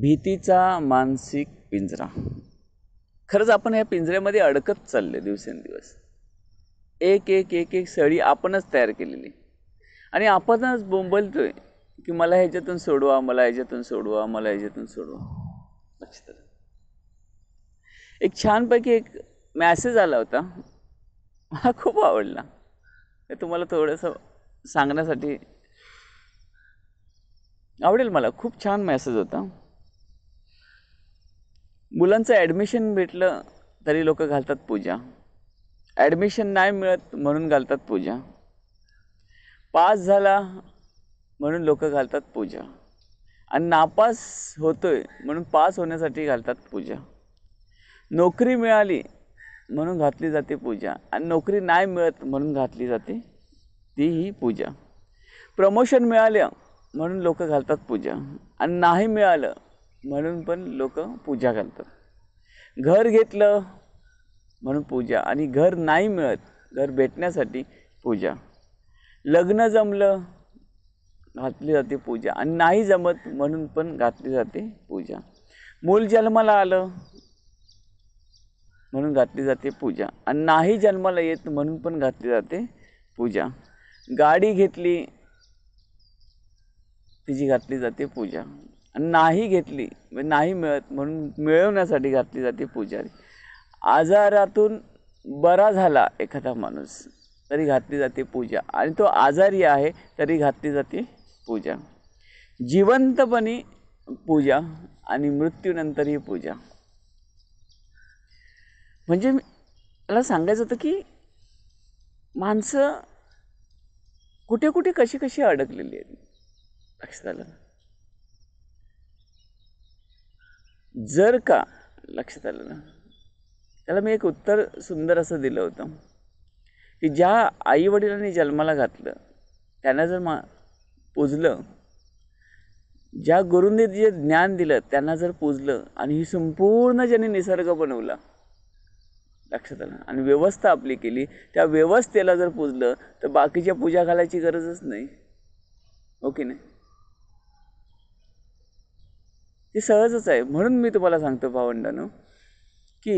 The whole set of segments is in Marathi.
भीतीचा मानसिक पिंजरा खरंच आपण या पिंजऱ्यामध्ये अडकत चालले दिवसेंदिवस एक एक एक एक सळी आपणच तयार केलेली आणि आपणच बोंबलतो आहे की मला ह्याच्यातून सोडवा मला ह्याच्यातून सोडवा मला ह्याच्यातून सोडवा लक्षात एक छानपैकी एक मॅसेज आला होता मला खूप आवडला हे तुम्हाला थोडंसं सांगण्यासाठी आवडेल मला खूप छान मॅसेज होता मुलांचं ॲडमिशन भेटलं तरी लोक घालतात पूजा ॲडमिशन नाही मिळत म्हणून घालतात पूजा पास झाला म्हणून लोक घालतात पूजा आणि नापास होतोय म्हणून पास होण्यासाठी घालतात पूजा नोकरी मिळाली म्हणून घातली जाते पूजा आणि नोकरी नाही मिळत म्हणून घातली जाते ती ही पूजा प्रमोशन मिळालं म्हणून लोक घालतात पूजा आणि नाही मिळालं म्हणून पण लोक पूजा घालतात घर घेतलं म्हणून पूजा आणि घर नाही मिळत घर भेटण्यासाठी पूजा लग्न जमलं घातली जाते पूजा आणि नाही जमत म्हणून पण घातली जाते पूजा मूल जन्माला आलं म्हणून घातली जाते पूजा आणि नाही जन्माला येत म्हणून पण घातली जाते पूजा गाडी घेतली तिची घातली जाते पूजा नाही घेतली नाही मिळत म्हणून मिळवण्यासाठी घातली जाते पुजारी आजारातून बरा झाला एखादा माणूस तरी घातली जाते पूजा आणि तो आजारी आहे तरी घातली जाते पूजा जिवंतपणी पूजा आणि मृत्यूनंतर ही पूजा म्हणजे मला सांगायचं होतं की माणसं कुठे कुठे कशी कशी अडकलेली आहेत जर का लक्षात आलं ना त्याला मी एक उत्तर सुंदर असं दिलं होतं की ज्या आईवडिलांनी जन्माला घातलं त्यांना जर मा पूजलं ज्या गुरूंनी जे ज्ञान दिलं त्यांना जर पूजलं आणि ही संपूर्ण ज्यांनी निसर्ग बनवला लक्षात आलं आणि व्यवस्था आपली केली त्या व्यवस्थेला जर पूजलं तर बाकीच्या पूजा घालायची गरजच नाही ओके हो नाही ते सहजच आहे म्हणून मी तुम्हाला सांगतो भावंडानं की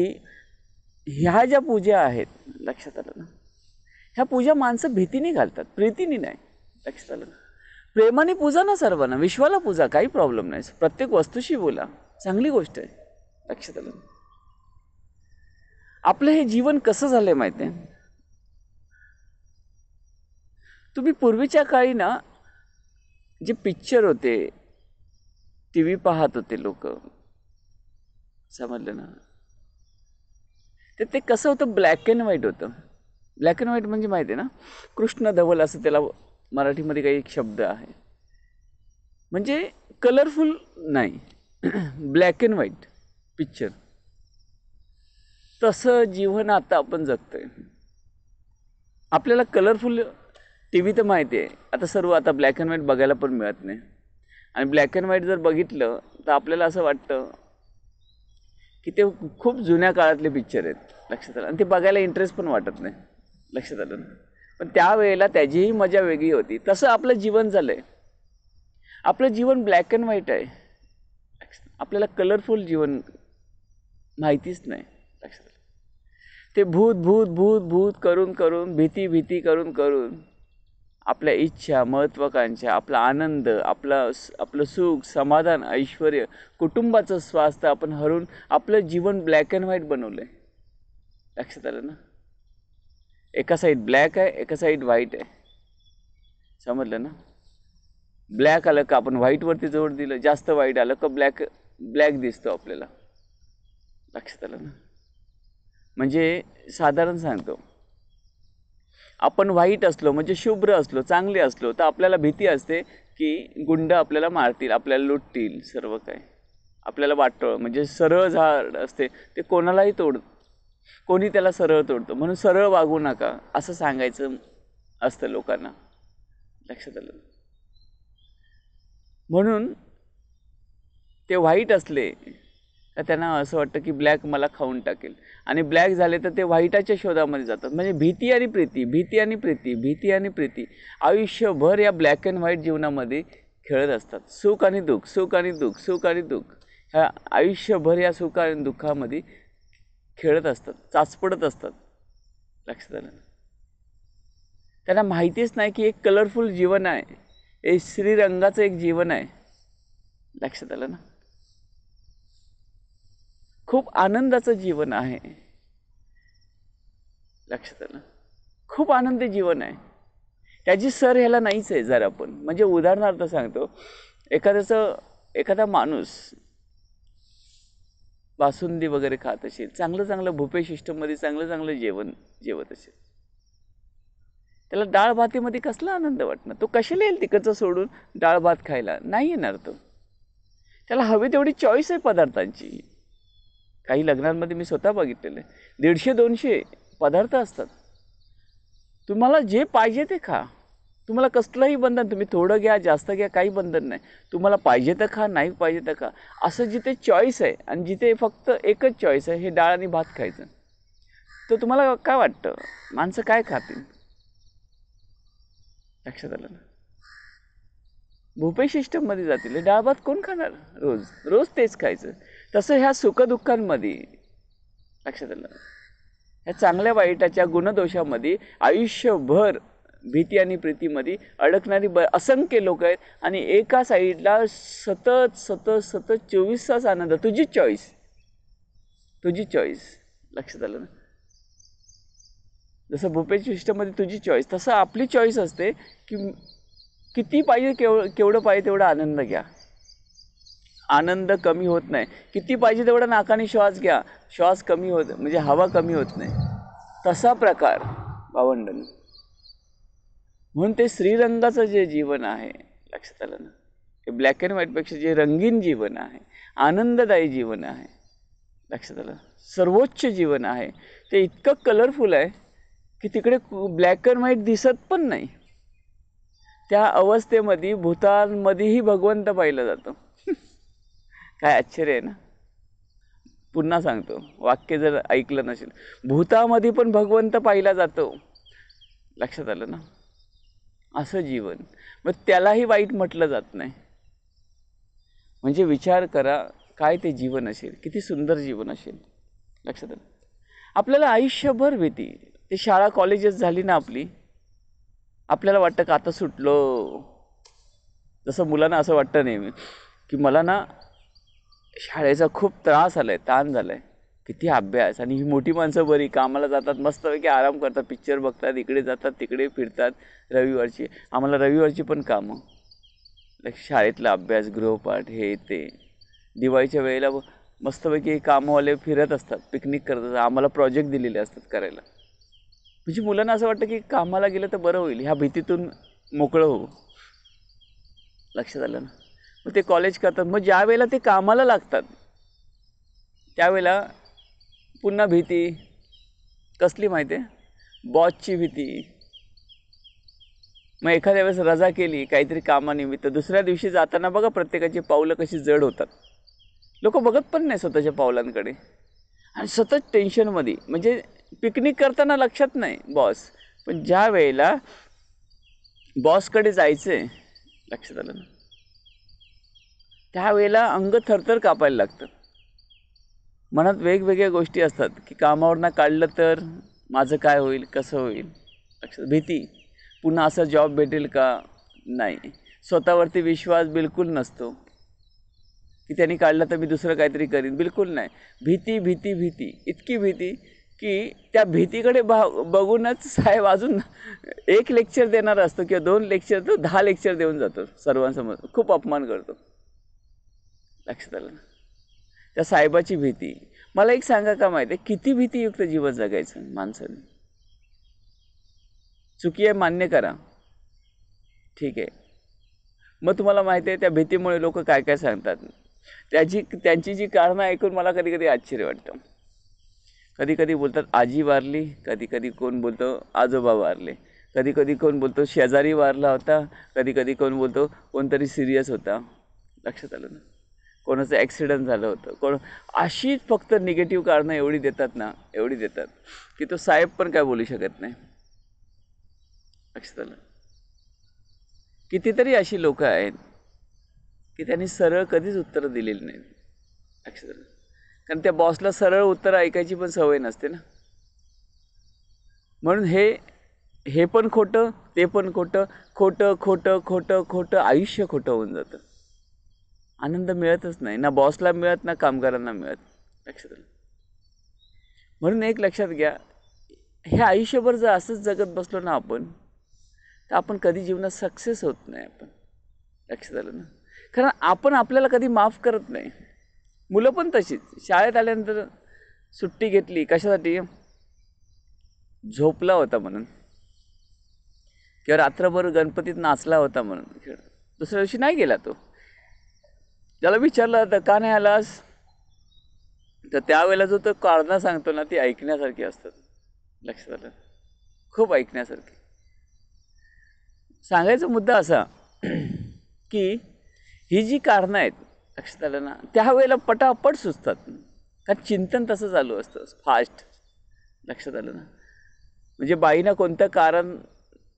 ह्या ज्या पूजा आहेत लक्षात आलं ना ह्या पूजा माणसं भीतीने घालतात प्रीतीने नाही लक्षात आलं ना प्रेमाने पूजा ना सर्वांना विश्वाला पूजा काही प्रॉब्लेम नाही प्रत्येक वस्तूशी बोला चांगली गोष्ट आहे लक्षात आलं आपलं हे जीवन कसं झालं आहे माहिती आहे तुम्ही पूर्वीच्या काळी ना जे पिक्चर होते टी व्ही पाहत होते लोक समजलं ना तर ते कसं होतं ब्लॅक अँड व्हाईट होतं ब्लॅक अँड व्हाईट म्हणजे माहिती आहे ना कृष्ण धवल असं त्याला मराठीमध्ये काही एक शब्द आहे म्हणजे कलरफुल नाही ब्लॅक अँड व्हाईट पिक्चर तसं जीवन आता आपण जगतोय आपल्याला कलरफुल टी व्ही तर माहिती आहे आता सर्व आता ब्लॅक अँड व्हाईट बघायला पण मिळत नाही आणि ब्लॅक अँड व्हाईट जर बघितलं तर आपल्याला असं वाटतं की ते खूप जुन्या काळातले पिक्चर आहेत लक्षात आलं आणि ते बघायला इंटरेस्ट पण वाटत नाही लक्षात आलं पण त्यावेळेला त्याचीही मजा वेगळी होती तसं आपलं जीवन झालं आहे आपलं जीवन ब्लॅक अँड व्हाईट आहे आपल्याला कलरफुल जीवन माहितीच नाही लक्षात आलं ते भूत भूत भूत भूत करून करून भीती भीती करून करून आपल्या इच्छा महत्त्वाकांक्षा आपला आनंद आपला आपलं सुख समाधान ऐश्वर कुटुंबाचं स्वास्थ्य आपण हरून आपलं जीवन ब्लॅक अँड व्हाईट बनवलं आहे लक्षात आलं ना एका साईड ब्लॅक आहे एका साईड व्हाईट आहे समजलं ना ब्लॅक आलं का आपण व्हाईटवरती जोर दिलं जास्त व्हाईट आलं का ब्लॅक ब्लॅक दिसतो आपल्याला लक्षात आलं ना म्हणजे साधारण सांगतो आपण वाईट असलो म्हणजे शुभ्र असलो चांगले असलो तर आपल्याला भीती असते की गुंड आपल्याला मारतील आपल्याला लुटतील सर्व काही आपल्याला वाटतं म्हणजे सरळ झाड असते ते कोणालाही तोड कोणी त्याला सरळ तोडतं म्हणून सरळ वागू नका असं सांगायचं असतं लोकांना लक्षात आलं म्हणून ते वाईट असले तर त्यांना असं वाटतं की ब्लॅक मला खाऊन टाकेल आणि ब्लॅक झाले तर ते व्हाईटाच्या शोधामध्ये जातात म्हणजे भीती आणि प्रीती भीती आणि प्रीती भीती आणि प्रीती आयुष्यभर या ब्लॅक अँड व्हाईट जीवनामध्ये खेळत असतात सुख आणि दुःख सुख आणि दुःख सुख आणि दुःख ह्या आयुष्यभर या सुख आणि दुःखामध्ये खेळत असतात चाचपडत असतात लक्षात आलं त्यांना माहितीच नाही की एक कलरफुल जीवन आहे हे श्रीरंगाचं एक जीवन आहे लक्षात आलं ना खूप आनंदाचं जीवन आहे लक्षात आलं खूप आनंदी जीवन आहे त्याची सर ह्याला नाहीच आहे जर आपण म्हणजे उदाहरणार्थ सांगतो एखाद्याचं एखादा माणूस बासुंदी वगैरे खात असेल चांगलं चांगलं भुपे सिस्टममध्ये चांगलं चांगलं जेवण जेवत असेल त्याला डाळ भातीमध्ये कसला आनंद वाटणार तो कशाला येईल तिकडचं सोडून डाळ भात खायला नाही येणार तो त्याला हवी तेवढी चॉईस आहे पदार्थांची काही लग्नांमध्ये मी स्वतः बघितलेलं आहे दीडशे दोनशे पदार्थ असतात तुम्हाला जे पाहिजे ते खा तुम्हाला कसलंही बंधन तुम्ही थोडं घ्या जास्त घ्या काही बंधन नाही तुम्हाला पाहिजे तर खा नाही पाहिजे तर खा असं जिथे चॉईस आहे आणि जिथे फक्त एकच चॉईस आहे हे डाळ आणि भात खायचं तर तुम्हाला काय वाटतं माणसं काय खातील लक्षात आलं ना भूपे सिस्टममध्ये जातील डाळ भात कोण खाणार रोज रोज तेच खायचं तसं ह्या सुखदुःखांमध्ये लक्षात आलं ह्या चांगल्या वाईटाच्या गुणदोषामध्ये आयुष्यभर भीती आणि प्रीतीमध्ये अडकणारी ब असंख्य लोक आहेत आणि एका साईडला सतत सतत सतत चोवीस तास आनंद तुझी चॉईस तुझी चॉईस लक्षात आलं ना जसं भूपेश शिष्टमध्ये तुझी चॉईस तसं आपली चॉईस असते की किती पाहिजे केव केवढं पाहिजे तेवढा आनंद घ्या आनंद कमी होत नाही किती पाहिजे तेवढा नाकाने श्वास घ्या श्वास कमी होत म्हणजे हवा कमी होत नाही तसा प्रकार भावंडन म्हणून ते श्रीरंगाचं जे जीवन आहे लक्षात आलं ना ते ब्लॅक अँड व्हाईटपेक्षा जे रंगीन जीवन आहे आनंददायी जीवन आहे लक्षात आलं सर्वोच्च जीवन आहे ते इतकं कलरफुल आहे की तिकडे ब्लॅक अँड व्हाईट दिसत पण नाही त्या अवस्थेमध्ये भूतांमध्येही भगवंत पाहिलं जातं काय आश्चर्य आहे ना पुन्हा सांगतो वाक्य जर ऐकलं नसेल भूतामध्ये पण भगवंत पाहिला जातो लक्षात आलं ना असं जीवन मग त्यालाही वाईट म्हटलं जात नाही म्हणजे विचार करा काय ते जीवन असेल किती सुंदर जीवन असेल लक्षात आलं आपल्याला आयुष्यभर भीती ते शाळा कॉलेजेस झाली ना आपली आपल्याला वाटतं का आता सुटलो जसं मुलांना असं वाटतं नेहमी की मला ना शाळेचा खूप त्रास आला आहे ताण झाला आहे किती अभ्यास आणि ही मोठी माणसं बरी कामाला जातात मस्तपैकी आराम करतात पिक्चर बघतात इकडे जातात तिकडे फिरतात रविवारची आम्हाला रविवारची पण कामं लाईक शाळेतला अभ्यास गृहपाठ हे ते दिवाळीच्या वेळेला मस्तपैकी कामंवाले फिरत असतात पिकनिक करत असतात आम्हाला प्रोजेक्ट दिलेले असतात करायला म्हणजे मुलांना असं वाटतं की कामाला गेलं तर बरं होईल ह्या भीतीतून मोकळं होऊ लक्षात आलं ना ते कॉलेज करतात मग ज्या वेळेला ते कामाला लागतात त्यावेळेला पुन्हा भीती कसली माहिती आहे बॉसची भीती मग एखाद्या वेळेस रजा केली काहीतरी कामानिमित्त दुसऱ्या दिवशी जाताना बघा प्रत्येकाची पावलं कशी जड होतात लोक बघत पण नाही स्वतःच्या पावलांकडे आणि सतत टेन्शनमध्ये म्हणजे पिकनिक करताना लक्षात नाही बॉस पण ज्या वेळेला बॉसकडे जायचं आहे लक्षात आलं ना त्यावेळेला अंग थरथर कापायला लागतं मनात वेगवेगळ्या गोष्टी असतात की कामावरनं काढलं तर माझं काय होईल कसं होईल अक्षर भीती पुन्हा असा जॉब भेटेल का नाही स्वतःवरती विश्वास बिलकुल नसतो की त्यांनी काढलं तर मी दुसरं काहीतरी करीन बिलकुल नाही भीती भीती भीती इतकी भीती की त्या भीतीकडे बा बघूनच साहेब अजून एक लेक्चर देणार असतो किंवा दोन लेक्चर तो दहा लेक्चर देऊन जातो सर्वांसमोर खूप अपमान करतो लक्षात आलं ना त्या साहेबाची भीती मला एक सांगा का माहिती आहे किती भीतीयुक्त जीवन जगायचं माणसाने चुकी आहे मान्य करा ठीक आहे मग तुम्हाला माहिती आहे त्या भीतीमुळे लोक काय काय सांगतात त्याची त्यांची जी कारणं ऐकून मला कधी कधी आश्चर्य वाटतं कधी कधी बोलतात आजी वारली कधी कधी कोण बोलतो आजोबा वारले कधी कधी कोण बोलतो शेजारी वारला होता कधी कधी कोण बोलतो कोणतरी सिरियस होता लक्षात आलं ना कोणाचं ॲक्सिडंट झालं होतं कोण अशीच फक्त निगेटिव्ह कारणं एवढी देतात ना एवढी देतात की तो साहेब पण काय बोलू शकत नाही अक्षताला कितीतरी अशी लोकं आहेत की त्यांनी सरळ कधीच उत्तरं दिलेली नाहीत अक्षताला कारण त्या बॉसला सरळ उत्तर ऐकायची पण सवय नसते ना म्हणून हे हे पण खोटं ते पण खोटं खोटं खोटं खोटं खोटं आयुष्य खोटं होऊन जातं आनंद मिळतच नाही ना बॉसला मिळत ना कामगारांना मिळत लक्षात म्हणून एक लक्षात घ्या हे आयुष्यभर जर असंच जगत बसलो ना आपण तर आपण कधी जीवनात सक्सेस होत नाही आपण लक्षात आलं ना कारण आपण आपल्याला कधी माफ करत नाही मुलं पण तशीच शाळेत आल्यानंतर सुट्टी घेतली कशासाठी झोपला होता म्हणून किंवा रात्रभर गणपतीत नाचला होता म्हणून दुसऱ्या दिवशी नाही गेला तो ज्याला विचारलं तर का नाही आलास तर त्यावेळेला जो तो कारणं सांगतो ना ती ऐकण्यासारखी असतात लक्षात आलं खूप ऐकण्यासारखी सांगायचा मुद्दा असा की ही जी कारणं आहेत लक्षात आलं ना त्यावेळेला पटापट सुचतात कारण चिंतन तसं चालू असतं फास्ट लक्षात आलं ना म्हणजे बाईनं कोणतं कारण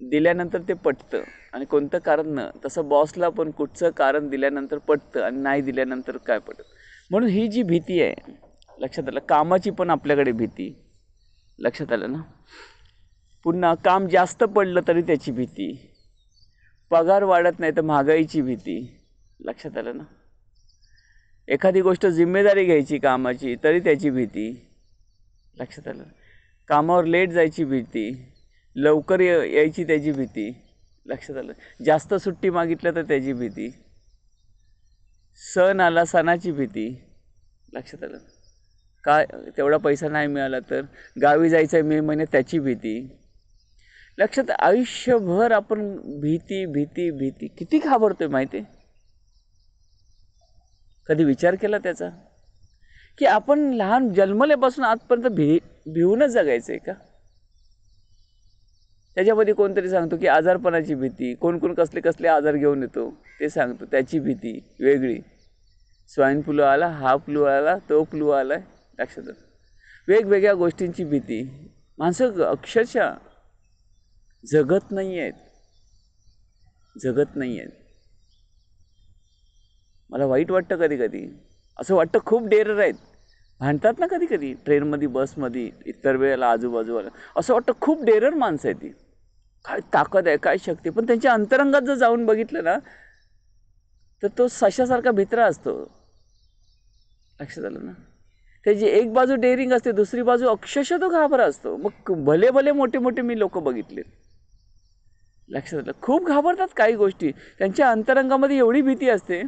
दिल्यानंतर ते पटतं आणि कोणतं कारण न तसं बॉसला पण कुठचं कारण दिल्यानंतर पटतं आणि नाही दिल्यानंतर काय पटत म्हणून ही जी भीती आहे लक्षात आलं कामाची पण आपल्याकडे भीती लक्षात आलं ना पुन्हा काम जास्त पडलं तरी त्याची भीती पगार वाढत नाही तर महागाईची भीती लक्षात आलं ना एखादी गोष्ट जिम्मेदारी घ्यायची कामाची तरी त्याची भीती लक्षात आलं कामावर लेट जायची भीती लवकर य यायची त्याची भीती लक्षात आलं जास्त सुट्टी मागितल्या तर त्याची भीती सण आला सणाची भीती लक्षात आलं का तेवढा पैसा नाही मिळाला तर गावी जायचं आहे मे महिन्यात त्याची भीती लक्षात आयुष्यभर आपण भीती भीती भीती किती घाबरतोय माहिती कधी विचार केला त्याचा की आपण लहान जन्मल्यापासून आजपर्यंत भी भिवूनच जगायचं आहे का त्याच्यामध्ये कोणतरी सांगतो की आजारपणाची भीती कोण कोण कसले कसले आजार घेऊन येतो ते सांगतो त्याची भीती वेगळी स्वाईन फ्लू आला हा फ्लू आला तो फ्लू आला लक्षात वेगवेगळ्या गोष्टींची भीती माणसं अक्षरशः जगत नाही आहेत जगत नाही आहेत मला वाईट वाटतं कधी कधी असं वाटतं खूप डेरर आहेत भांडतात ना कधी कधी ट्रेनमध्ये बसमध्ये इतर वेळेला आजूबाजूला असं वाटतं खूप डेरर माणसं आहेत ती काय ताकद आहे काय शक्ती पण त्यांच्या अंतरंगात जर जाऊन बघितलं ना तर तो सशासारखा भित्रा असतो लक्षात आलं ना त्याची एक बाजू डेअरिंग असते दुसरी बाजू अक्षरशः तो घाबरा असतो मग भले भले मोठे मोठे मी लोक बघितले लक्षात आलं खूप घाबरतात काही गोष्टी त्यांच्या अंतरंगामध्ये एवढी भीती असते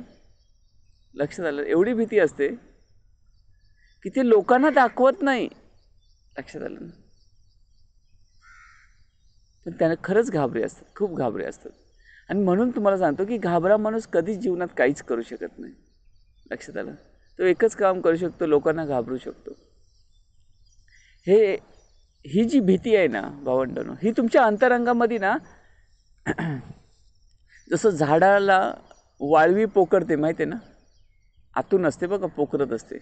लक्षात आलं एवढी भीती असते की ते लोकांना दाखवत नाही लक्षात आलं ना पण त्यांना खरंच घाबरे असतात खूप घाबरे असतात आणि म्हणून तुम्हाला सांगतो की घाबरा माणूस कधीच जीवनात काहीच करू शकत नाही लक्षात आलं तो एकच काम करू शकतो लोकांना घाबरू शकतो हे ही जी भीती आहे ना भावंडनो ही तुमच्या अंतरंगामध्ये ना जसं झाडाला वाळवी पोकरते माहिती आहे ना आतून असते बघा पोखरत असते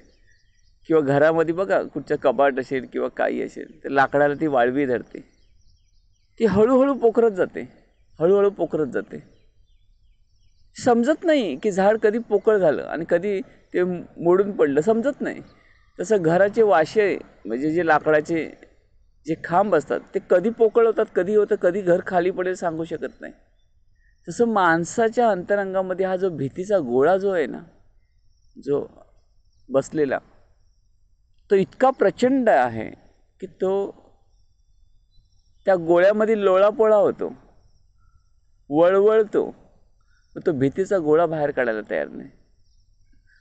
किंवा घरामध्ये बघा कुठच्या कबाट असेल किंवा काही असेल तर लाकडाला ती वाळवी धरते ती हळूहळू पोखरत जाते हळूहळू पोखरत जाते समजत नाही की झाड कधी पोकळ झालं आणि कधी ते मोडून पडलं समजत नाही तसं घराचे वाशे म्हणजे जे लाकडाचे जे खांब असतात ते कधी पोकळ होतात कधी होतं कधी घर खाली पडेल सांगू शकत नाही तसं माणसाच्या अंतरंगामध्ये हा जो भीतीचा गोळा जो आहे ना जो बसलेला तो इतका प्रचंड आहे की तो त्या गोळ्यामध्ये लोळापोळा होतो वळवळतो तो भीतीचा गोळा बाहेर काढायला तयार नाही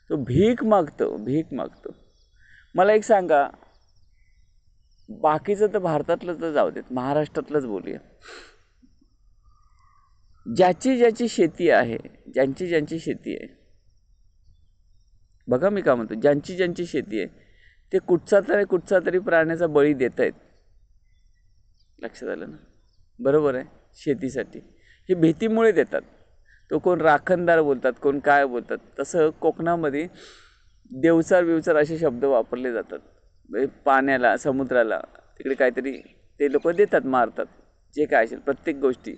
तो भीक मागतो भीक मागतो मला एक सांगा बाकीचं तर भारतातलं तर जाऊ देत महाराष्ट्रातलंच बोलूया ज्याची ज्याची शेती आहे ज्यांची ज्यांची शेती आहे बघा मी का म्हणतो ज्यांची ज्यांची शेती आहे ते कुठचा तरी कुठचा तरी प्राण्याचा बळी देत आहेत लक्षात आलं ना बरोबर आहे शेतीसाठी हे भीतीमुळे देतात तो कोण राखणदार बोलतात कोण काय बोलतात तसं कोकणामध्ये देवचार विवचार असे शब्द वापरले जातात म्हणजे पाण्याला समुद्राला तिकडे काहीतरी ते लोक देतात मारतात जे काय असेल प्रत्येक गोष्टी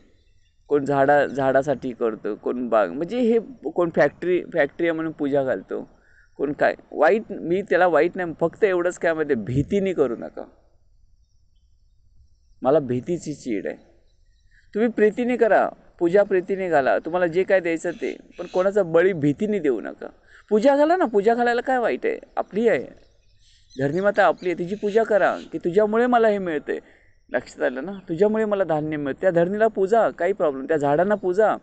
कोण झाडा झाडासाठी करतो कोण बाग म्हणजे हे कोण फॅक्टरी फॅक्टरी म्हणून पूजा घालतो कोण काय वाईट मी त्याला वाईट नाही फक्त एवढंच काय मध्ये भीतीने करू नका मला भीतीची चीड आहे तुम्ही प्रीतीने करा पूजा प्रीतीने घाला तुम्हाला जे काय द्यायचं ते पण कोणाचा बळी भीतीने देऊ नका पूजा घाला ना पूजा घालायला काय वाईट आहे आपली आहे धरणीमाता आपली आहे तिची पूजा करा की तुझ्यामुळे मला हे मिळते लक्षात आलं ना तुझ्यामुळे मला धान्य मिळतं त्या धरणीला पूजा काही प्रॉब्लेम त्या झाडांना पूजा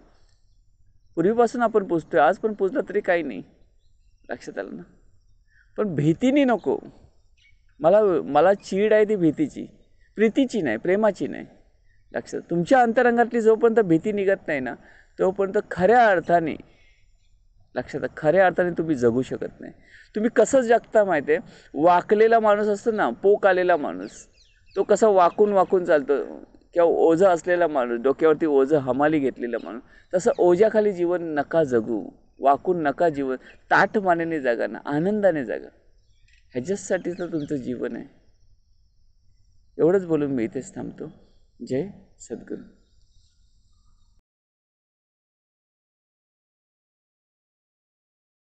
पूर्वीपासून आपण पूजतो आज पण पूजलं तरी काही नाही लक्षात आलं ना पण भीतीने नको मला मला चीड आहे ती भीतीची प्रीतीची नाही प्रेमाची नाही लक्षात तुमच्या अंतरंगातली जोपर्यंत भीती निघत नाही ना तोपर्यंत खऱ्या अर्थाने लक्षात खऱ्या अर्थाने तुम्ही जगू शकत नाही तुम्ही कसं जगता माहिती आहे वाकलेला माणूस असतो ना पोक आलेला माणूस तो कसा वाकून वाकून चालतो किंवा ओझं असलेला माणूस डोक्यावरती ओझं हमाली घेतलेला माणूस तसं ओझ्याखाली जीवन नका जगू वाकून नका जीवन ताटमानेने जगा ना आनंदाने जगा ह्याच्याचसाठी तर तुमचं जीवन आहे एवढंच बोलून मी इथेच थांबतो जय सद्गुरू